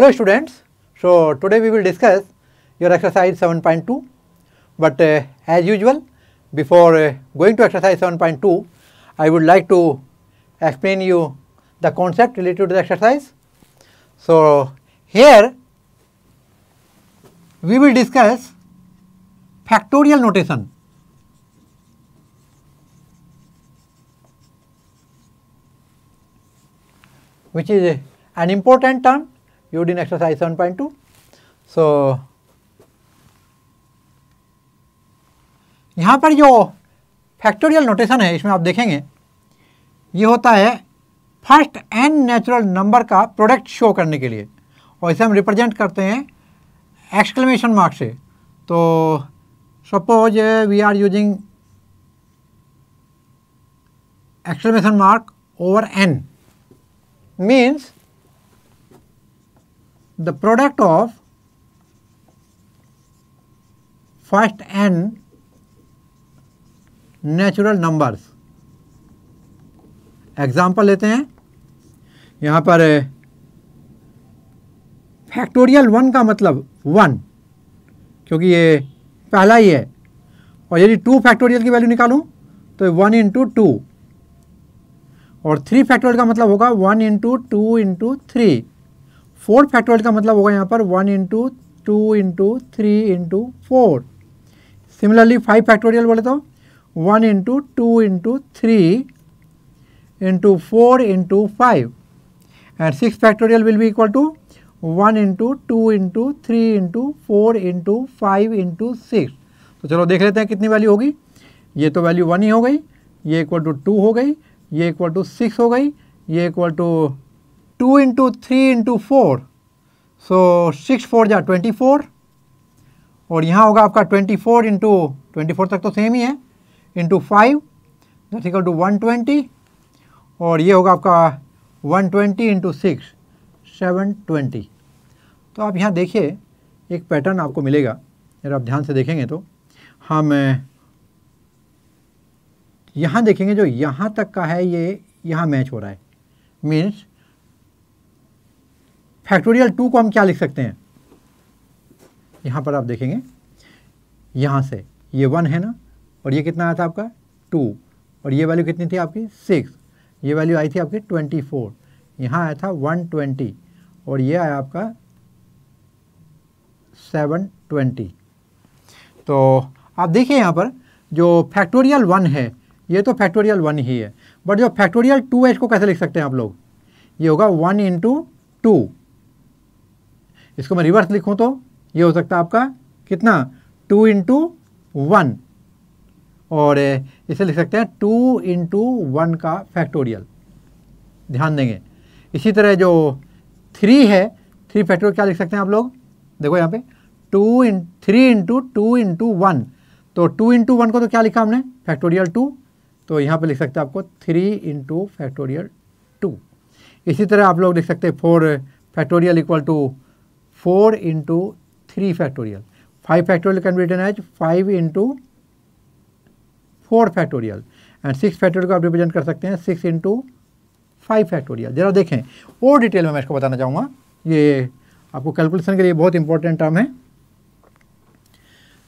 Hello students, so today we will discuss your exercise 7.2 but uh, as usual before uh, going to exercise 7.2 I would like to explain you the concept related to the exercise. So here we will discuss factorial notation. which is an important term you did in exercise 7.2. So, यहाँ पर जो factorial notation है इसमें आप देखेंगे ये होता है फर्स्ट एन नेचुरल नंबर का प्रोडक्ट शो करने के लिए और इसे हम रिप्रेजेंट करते हैं एक्सक्लेमेशन मार्क से तो suppose we are using exclamation mark over n means the product of first n natural numbers example लेते हैं यहां पर फैक्टोरियल eh, वन का मतलब वन क्योंकि ये पहला ही है और यदि टू फैक्टोरियल की वैल्यू निकालूं तो वन इंटू टू और थ्री फैक्टोरियल का मतलब होगा one into two into three four factorial का मतलब होगा यहाँ पर one into two into three into four similarly five factorial बोले तो one into two into three into four into five and six factorial will be equal to one into two into three into four into five into six तो चलो देख लेते हैं कितनी value होगी ये तो वैल्यू वन ही हो गई ये इक्वल टू टू हो गई ये इक्वल टू सिक्स हो गई ये equal to two into three into four so six four जा ट्वेंटी फोर और यहाँ होगा आपका twenty four into twenty four तक तो सेम ही है into five that equal to one twenty और ये होगा आपका one twenty into six seven twenty तो आप यहाँ देखिए एक पैटर्न आपको मिलेगा अगर आप ध्यान से देखेंगे तो हम यहाँ देखेंगे जो यहाँ तक का है ये यहाँ मैच हो रहा है मीन्स फैक्टोरियल टू को हम क्या लिख सकते हैं यहाँ पर आप देखेंगे यहाँ से ये वन है ना और ये कितना आया था आपका टू और ये वैल्यू कितनी थी आपकी सिक्स ये वैल्यू आई थी आपकी ट्वेंटी फोर यहाँ आया था वन ट्वेंटी और ये आया आपका सेवन ट्वेंटी तो आप देखिए यहाँ पर जो फैक्टोरियल वन है ये तो फैक्टोरियल वन ही है बट जो फैक्टोरियल टू है इसको कैसे लिख सकते हैं आप लोग ये होगा वन इंटू टू इसको मैं रिवर्स लिखूँ तो ये हो सकता है आपका कितना टू इंटू वन और इसे लिख सकते हैं टू इंटू वन का फैक्टोरियल ध्यान देंगे इसी तरह जो थ्री है थ्री फैक्टोरियल क्या लिख सकते हैं आप लोग देखो यहाँ पे two in three into two into one तो टू इंटू वन को तो क्या लिखा हमने फैक्टोरियल टू तो यहाँ पे लिख सकते हैं आपको थ्री इंटू फैक्टोरियल टू इसी तरह आप लोग लिख सकते हैं four factorial equal to 4 into 3 factorial. 5 factorial can be written as 5 into 4 and six factorial को आप रिप्रेजेंट कर सकते हैं सिक्स इंटू फाइव फैक्टोरियल जरा देखें और डिटेल में मैं इसको बताना चाहूँगा ये आपको कैलकुलेशन के लिए बहुत इंपॉर्टेंट टर्म है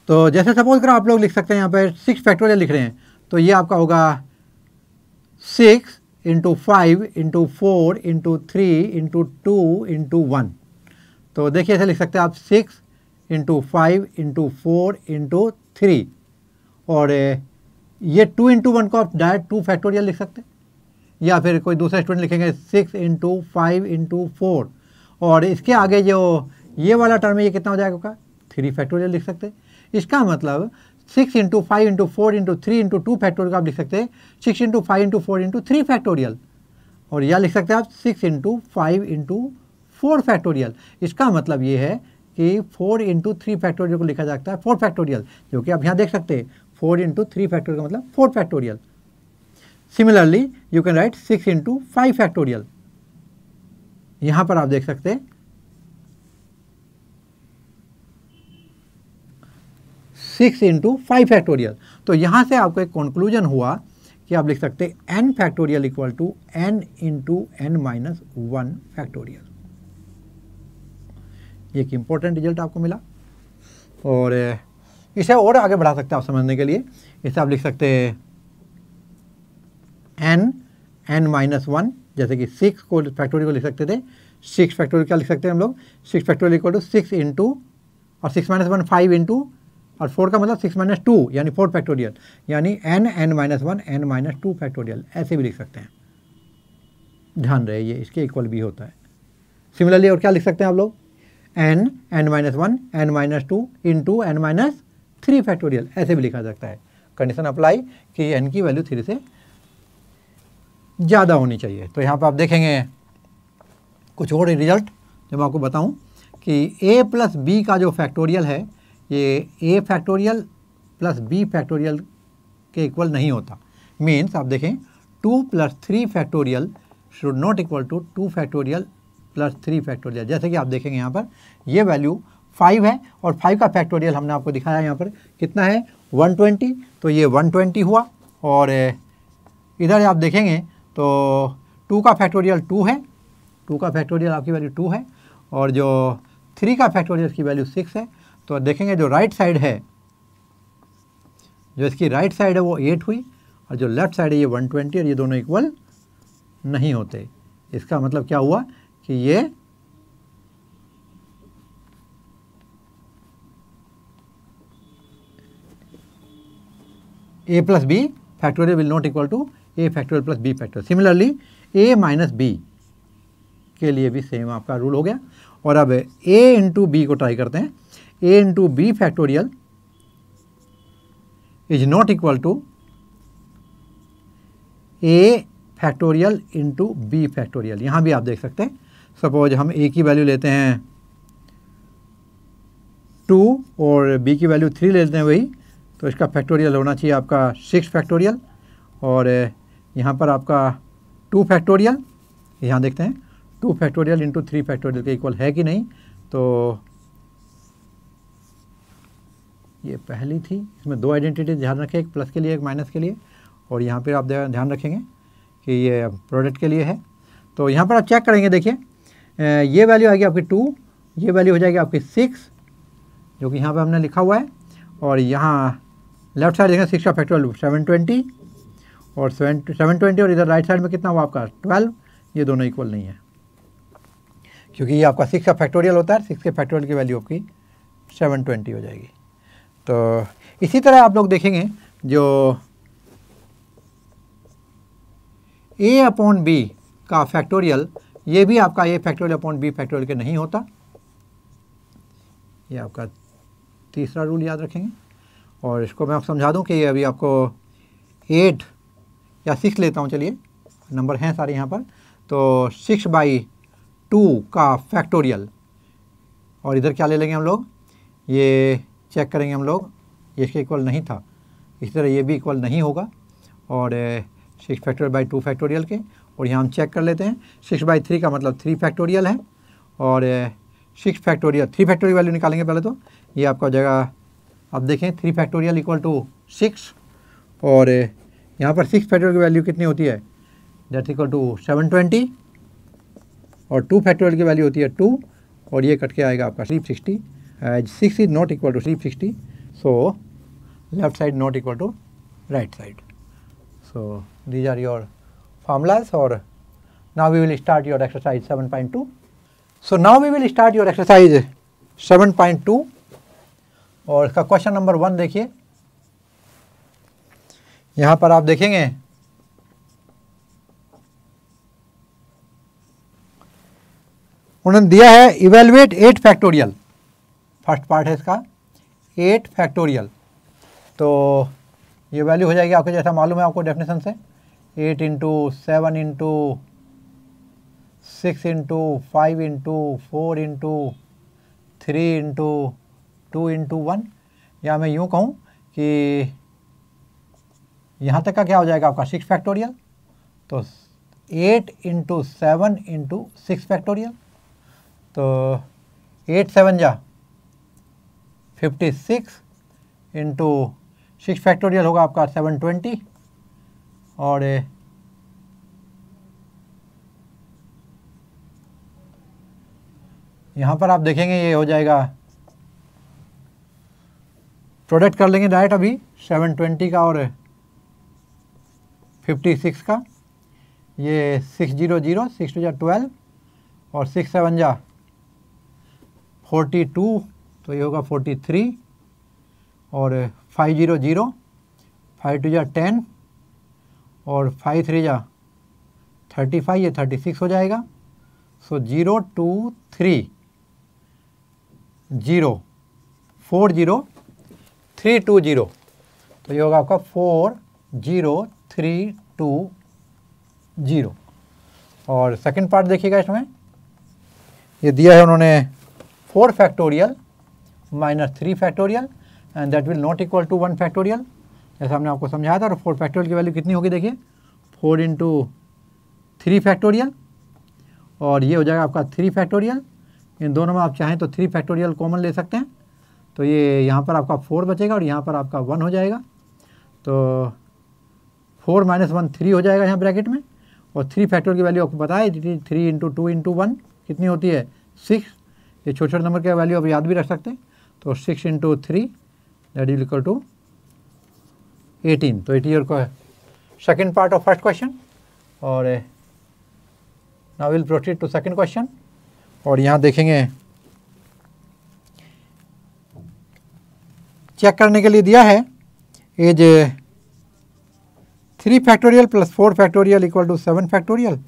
तो जैसे सपोज करो आप लोग लिख सकते हैं यहाँ पर सिक्स फैक्टोरियल लिख रहे हैं तो ये आपका होगा six into five into four into three into two into one तो देखिए ऐसे लिख सकते हैं आप six into five into four into three और ये टू इंटू वन को आप डायरेक्ट टू फैक्टोरियल लिख सकते हैं या फिर कोई दूसरा स्टूडेंट लिखेंगे six into five into four और इसके आगे जो ये वाला टर्म है ये कितना हो जाएगा आपका थ्री फैक्टोरियल लिख सकते हैं इसका मतलब six into five into four into three into two factorial आप लिख सकते हैं six into five into four into three factorial और यह लिख सकते हैं आप six into five into four factorial इसका मतलब ये है कि फोर इंटू थ्री फैक्टोरियल को लिखा जाता है फोर फैक्टोरियल जो कि आप यहाँ देख सकते हैं फोर इंटू थ्री फैक्टोरियल का मतलब four factorial similarly you can write six into five factorial यहाँ पर आप देख सकते सिक्स इंटू फाइव फैक्टोरियल तो यहाँ से आपको एक कंक्लूजन हुआ कि आप लिख सकते हैं n factorial equal to n into n minus one factorial एक इम्पोर्टेंट रिजल्ट आपको मिला और इसे और आगे बढ़ा सकते हैं आप समझने के लिए इसे आप लिख सकते हैं एन एन माइनस वन जैसे कि सिक्स को फैक्टोरी को लिख सकते थे सिक्स फैक्टोरी क्या लिख सकते हैं हम लोग six factorial equal to six into और six minus one five into और फोर का मतलब सिक्स माइनस टू यानी फोर फैक्टोरियल यानी n n minus one n minus two factorial ऐसे भी लिख सकते हैं ध्यान रहे ये इसके इक्वल भी होता है सिमिलरली और क्या लिख सकते हैं आप लोग n n minus one n minus two in two n minus three factorial ऐसे भी लिखा सकता है कंडीशन अप्लाई कि एन की वैल्यू थ्री से ज़्यादा होनी चाहिए तो यहाँ पर आप देखेंगे कुछ और रिजल्ट जब मैं आपको बताऊँ कि ए प्लस बी का जो फैक्टोरियल है ये A factorial plus B factorial के इक्वल नहीं होता मीन्स आप देखें two plus three factorial should not equal to two factorial plus three factorial जैसे कि आप देखेंगे यहाँ पर ये वैल्यू फाइव है और फाइव का फैक्टोरियल हमने आपको दिखाया यहाँ पर कितना है वन ट्वेंटी तो ये वन ट्वेंटी हुआ और इधर आप देखेंगे तो टू का फैक्टोरियल टू है टू का फैक्टोरियल आपकी वैल्यू टू है और जो थ्री का फैक्टोरियल की वैल्यू सिक्स है तो देखेंगे जो राइट साइड है जो इसकी राइट साइड है वो एट हुई और जो लेफ्ट साइड है ये वन ट्वेंटी और ये दोनों इक्वल नहीं होते इसका मतलब क्या हुआ कि ये A plus B factorial will not equal to A factorial plus B factorial similarly A minus B के लिए भी सेम आपका रूल हो गया और अब ए इंटू बी को ट्राई करते हैं A into B factorial is not equal to A factorial into B factorial यहां भी आप देख सकते हैं सपोज हम ए की वैल्यू लेते हैं टू और बी की वैल्यू थ्री लेते हैं वही तो इसका फैक्टोरियल होना चाहिए आपका सिक्स फैक्टोरियल और यहाँ पर आपका टू फैक्टोरियल यहाँ देखते हैं two factorial into three factorial के इक्वल है कि नहीं तो ये पहली थी इसमें दो आइडेंटिटी ध्यान रखें एक प्लस के लिए एक माइनस के लिए और यहाँ पर आप ध्यान रखेंगे कि ये प्रोडक्ट के लिए है तो यहाँ पर आप चेक करेंगे देखिए ये वैल्यू आएगी आपकी टू ये वैल्यू हो जाएगी आपकी सिक्स जो कि यहाँ पे हमने लिखा हुआ है और यहाँ लेफ्ट साइड देखें सिक्स का फैक्टोरियल सेवन ट्वेंटी और सेवन सेवन ट्वेंटी और इधर राइट साइड में कितना हुआ आपका ट्वेल्व ये दोनों इक्वल नहीं है क्योंकि ये आपका सिक्स का फैक्टोरियल होता है सिक्स के फैक्टोरियल की वैल्यू आपकी सेवन ट्वेंटी हो जाएगी तो इसी तरह आप लोग देखेंगे जो ए अपॉन बी का फैक्टोरियल ये भी आपका A factorial upon B factorial के नहीं होता ये आपका तीसरा रूल याद रखेंगे और इसको मैं आप समझा दूं कि ये अभी आपको एट या सिक्स लेता हूं चलिए नंबर हैं सारे यहाँ पर तो सिक्स बाई टू का फैक्टोरियल और इधर क्या ले लेंगे हम लोग ये चेक करेंगे हम लोग ये इसके इक्वल नहीं था इसी तरह ये भी इक्वल नहीं होगा और six factorial by two factorial के और यहाँ हम चेक कर लेते हैं सिक्स बाई थ्री का मतलब थ्री फैक्टोरियल है और six factorial three factorial value निकालेंगे पहले तो ये आपका जगह अब देखें three factorial equal to six और यहाँ पर सिक्स फैक्टोरियल की वैल्यू कितनी होती है that equal to seven twenty और टू फैक्टोरियल की वैल्यू होती है टू और ये कट के आएगा आपका sleep sixty six is not equal to sleep sixty so left side not equal to right side so these are your formulas or now we will start your exercise 7.2. So now we will start your exercise 7.2 और इसका question number one देखिए पर आप देखेंगे उन्होंने दिया है evaluate eight factorial first part है इसका एट फैक्टोरियल तो ये वैल्यू हो जाएगी आपको जैसा मालूम है आपको डेफिनेशन से eight into seven into six into five into four into three into two into one या मैं यूँ कहूँ कि यहाँ तक का क्या हो जाएगा आपका सिक्स फैक्टोरियल तो eight into seven into six factorial तो एट सेवन जा fifty six into six factorial होगा आपका सेवन ट्वेंटी और यहाँ पर आप देखेंगे ये हो जाएगा प्रोडक्ट कर लेंगे डायरेक्ट अभी 720 का और 56 का ये six zero zero six two जा ट्वेल्व और सिक्स सेवन जा फोर्टी टू तो ये होगा फोर्टी थ्री और five zero zero five two जै टेन और फाइव थ्री जा थर्टी फाइव या थर्टी सिक्स हो जाएगा so zero two three zero four zero three two zero तो ये होगा आपका four zero three two zero और सेकंड पार्ट देखिएगा इसमें ये दिया है उन्होंने four factorial minus three factorial and that will not equal to one factorial जैसा हमने आपको समझाया था और फोर फैक्टोरियल की वैल्यू कितनी होगी देखिए फोर इंटू थ्री फैक्टोरियल और ये हो जाएगा आपका थ्री फैक्टोरियल इन दोनों में आप चाहें तो थ्री फैक्टोरियल कॉमन ले सकते हैं तो ये यहाँ पर आपका फोर बचेगा और यहाँ पर आपका वन हो जाएगा तो फोर माइनस वन थ्री हो जाएगा यहाँ ब्रैकेट में और थ्री फैक्टोरियल की वैल्यू आपको बताए three into two into one कितनी होती है सिक्स ये छोटे छोटे नंबर के वैल्यू आप याद भी रख सकते हैं तो six into three that is equal to eighteen तो 80 को है पार्ट ऑफ फर्स्ट क्वेश्चन और ना will proceed to second question और यहाँ देखेंगे चेक करने के लिए दिया है as three factorial plus four factorial equal to seven factorial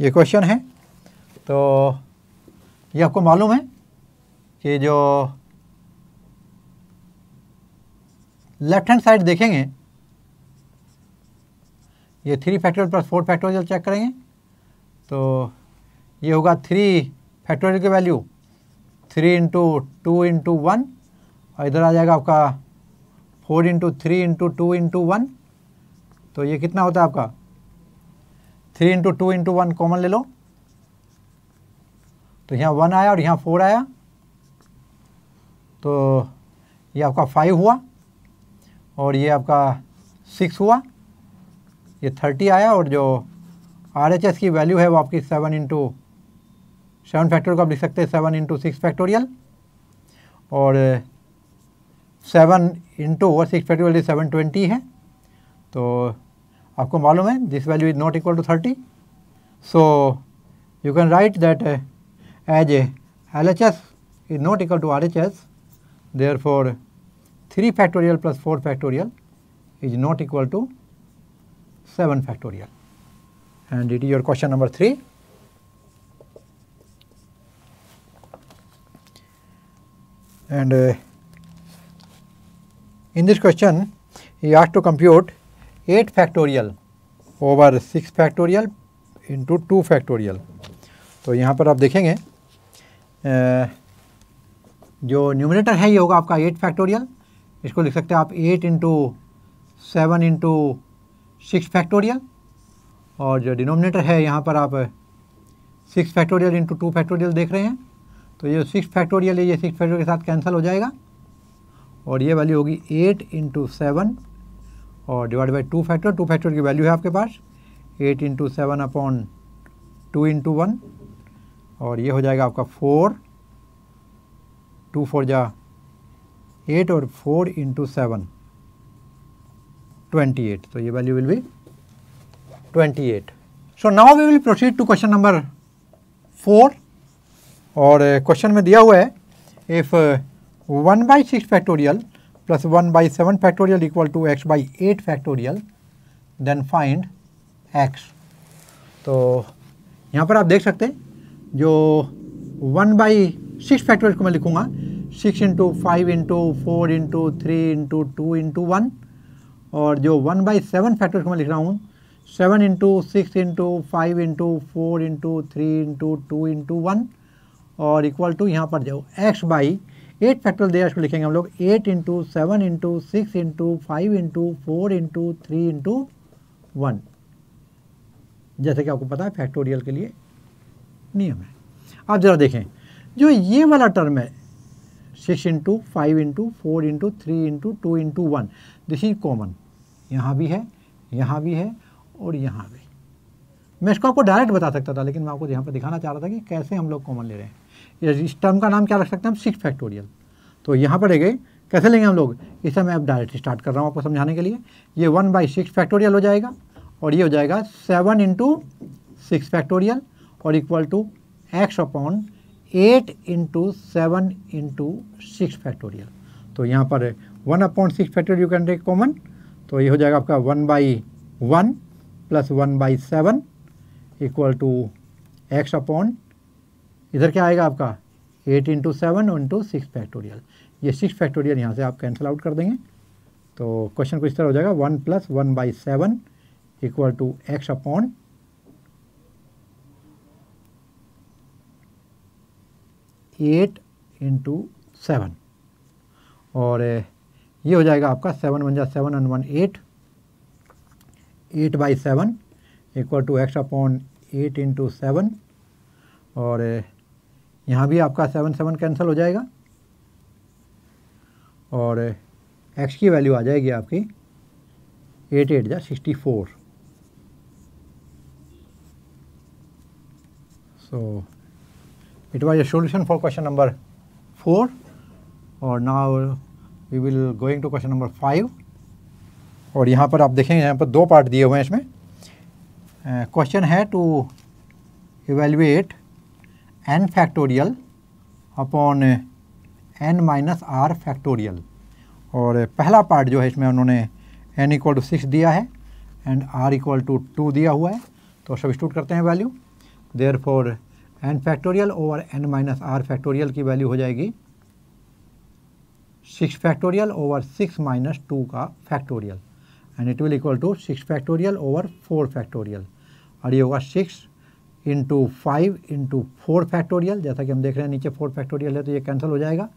ये क्वेश्चन है तो ये आपको मालूम है कि जो लेफ्ट हैंड साइड देखेंगे ये three factorial plus four factorial check करेंगे तो ये होगा थ्री फैक्टोरियल की value three into two into one और इधर आ जाएगा आपका four into three into two into one तो ये कितना होता है आपका three into two into one common ले लो तो यहाँ वन आया और यहाँ फोर आया तो ये आपका फाइव हुआ और ये आपका सिक्स हुआ ये थर्टी आया और जो आर एच एस की वैल्यू है वो आपकी सेवन इंटू सेवन फैक्टोरियल को आप लिख सकते हैं सेवन इंटू सिक्स फैक्टोरियल और सेवन इंटू और सिक्स फैक्टोरियल सेवन ट्वेंटी है तो आपको मालूम है this value is not equal to thirty so you can write that as L H S is not equal to R H S there for 3 factorial plus 4 factorial is not equal to 7 factorial and it is your question number 3. And uh, in this question he asked to compute 8 factorial over 6 factorial into 2 factorial. So, यहाँ पर आप देखेंगे जो numerator है ये होगा आपका 8 factorial इसको लिख सकते हैं आप eight into seven into six factorial और जो डिनोमिनेटर है यहाँ पर आप six factorial into two factorial देख रहे हैं तो ये सिक्स फैक्टोरियल है ये सिक्स फैक्टोरियल के साथ कैंसिल हो जाएगा और ये वैल्यू होगी एट इंटू सेवन और divide by two factor two factor की वैल्यू है आपके पास eight into seven upon two into one और ये हो जाएगा आपका फोर टू फोर जा एट और four into seven twenty eight तो ये value will be twenty eight so now we will proceed to question number four और क्वेश्चन uh, में दिया हुआ है if one by six factorial plus one by seven factorial equal to X by eight factorial then find X तो यहाँ पर आप देख सकते हैं जो वन बाई सिक्स फैक्टोरियल को मैं लिखूँगा six into five into four into three into two into one और जो वन बाई सेवन फैक्टर्स को मैं लिख रहा हूँ seven into six into five into four into three into two into one और इक्वल टू यहाँ पर जाओ एक्स बाई एट फैक्टर दिया इसको लिखेंगे हम लोग eight into seven into six into five into four into three into one जैसे कि आपको पता है फैक्टोरियल के लिए नियम है आप ज़रा देखें जो ये वाला टर्म है six into five into four into three into two into one this is common यहाँ भी है यहाँ भी है और यहाँ भी मैं इसको आपको डायरेक्ट बता सकता था लेकिन मैं आपको यहाँ पर दिखाना चाह रहा था कि कैसे हम लोग कॉमन ले रहे हैं इस टर्म का नाम क्या रख सकते हैं हम सिक्स फैक्टोरियल तो यहाँ पर गए कैसे लेंगे हम लोग इसे मैं अब डायरेक्ट स्टार्ट कर रहा हूँ आपको समझाने के लिए ये वन बाई सिक्स फैक्टोरियल हो जाएगा और ये हो जाएगा सेवन इंटू सिक्स फैक्टोरियल और equal to X upon eight into seven into six factorial तो यहाँ पर one upon six factorial you can take common तो ये हो जाएगा आपका one by one plus one by seven equal to X upon इधर क्या आएगा आपका eight into seven into six factorial ये सिक्स फैक्टोरियल यहाँ से आप कैंसिल आउट कर देंगे तो क्वेश्चन कुछ तरह हो जाएगा one plus one by seven equal to X upon eight into seven और ये हो जाएगा आपका सेवन वन जा seven one one eight eight by seven equal to X upon eight into seven और यहाँ भी आपका सेवन सेवन कैंसिल हो जाएगा और एक्स की वैल्यू आ जाएगी आपकी एट एट जा sixty four so It was a solution for question number 4 और now we will going to question number 5 और यहाँ पर आप देखेंगे यहाँ पर दो पार्ट दिए हुए हैं इसमें क्वेश्चन uh, है to evaluate N factorial upon N minus R factorial और पहला पार्ट जो है इसमें उन्होंने एन इक्वल टू सिक्स दिया है and R equal to two दिया हुआ है तो सब्सिट्यूट करते हैं value there for N factorial over N minus R factorial की वैल्यू हो जाएगी six factorial over six minus two का factorial and it will equal to six factorial over four factorial और ये होगा six into five into four factorial जैसा कि हम देख रहे हैं नीचे फोर फैक्टोरियल है तो ये कैंसिल हो जाएगा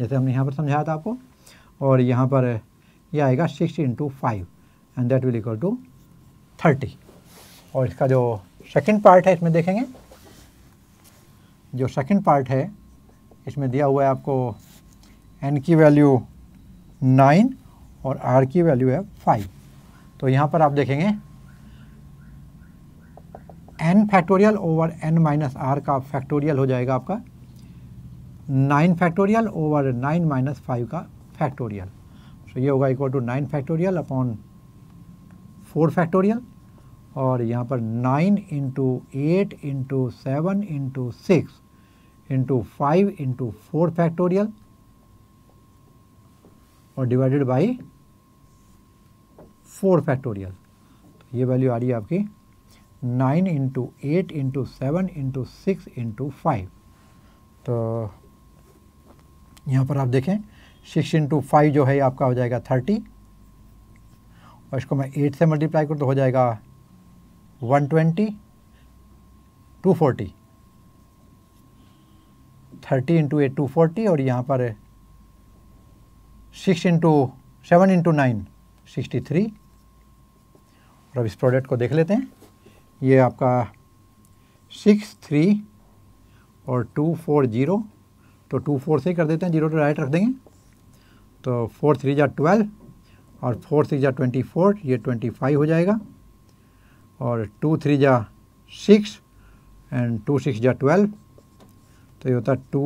जैसे हमने यहाँ पर समझाया था आपको और यहाँ पर ये यह आएगा six into five and that will equal to thirty और इसका जो सेकेंड पार्ट है इसमें देखेंगे जो सेकंड पार्ट है इसमें दिया हुआ है आपको एन की वैल्यू नाइन और आर की वैल्यू है फाइव तो यहाँ पर आप देखेंगे N factorial over N minus R का फैक्टोरियल हो जाएगा आपका nine factorial over nine minus five का फैक्टोरियल सो so ये होगा equal to nine factorial upon four factorial और यहाँ पर nine into eight into seven into six into five into four factorial और डिवाइडेड बाई फोर फैक्टोरियल तो ये value आ रही है आपकी nine into eight into seven into six into five तो यहाँ पर आप देखें सिक्स इंटू फाइव जो है आपका हो जाएगा थर्टी और इसको मैं एट से मल्टीप्लाई करूँ तो हो जाएगा thirty into eight two forty और यहाँ पर six into seven into nine sixty three और अब इस प्रोडक्ट को देख लेते हैं ये आपका सिक्स थ्री और टू फोर ज़ीरो तो टू फोर से ही कर देते हैं जीरो टू राइट रख देंगे तो फोर थ्री ज़ा ट्वेल्व और फोर थ्री ज़ा ट्वेंटी फोर ये ट्वेंटी फाइव हो जाएगा और टू थ्री जा सिक्स एंड टू सिक्स जा ट्वेल्व तो ये होता two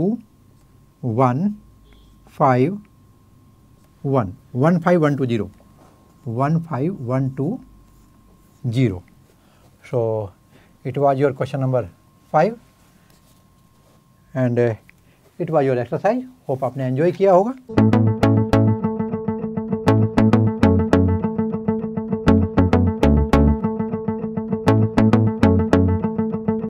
one five one one five one two zero one five one two zero so it was your question number five and it was your exercise hope आपने enjoy किया होगा